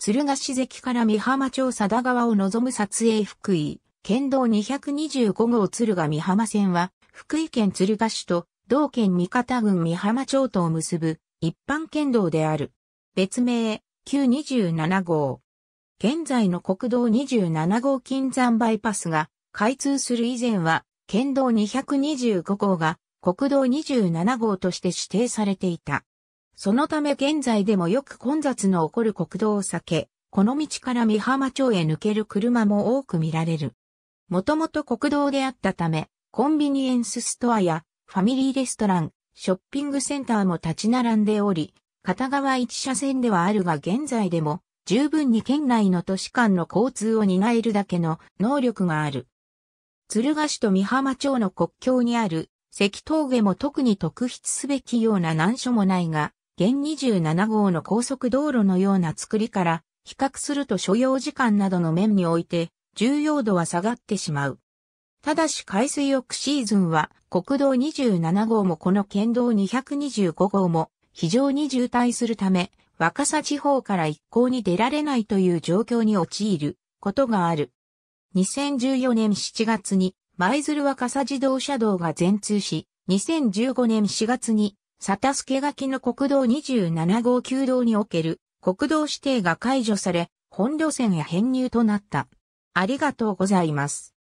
鶴ヶ市関から三浜町佐田川を望む撮影福井、県道225号鶴ヶ三浜線は、福井県鶴ヶ市と同県三方郡三浜町とを結ぶ一般県道である。別名、旧2 7号。現在の国道27号金山バイパスが開通する以前は、県道225号が国道27号として指定されていた。そのため現在でもよく混雑の起こる国道を避け、この道から美浜町へ抜ける車も多く見られる。もともと国道であったため、コンビニエンスストアやファミリーレストラン、ショッピングセンターも立ち並んでおり、片側一車線ではあるが現在でも十分に県内の都市間の交通を担えるだけの能力がある。鶴ヶ市と美浜町の国境にある関峠も特に特筆すべきような難所もないが、現27号の高速道路のような作りから、比較すると所要時間などの面において、重要度は下がってしまう。ただし海水浴シーズンは、国道27号もこの県道225号も、非常に渋滞するため、若狭地方から一向に出られないという状況に陥ることがある。2014年7月に舞鶴若狭自動車道が全通し、2015年4月にサタスケガキの国道27号旧道における国道指定が解除され、本路線へ編入となった。ありがとうございます。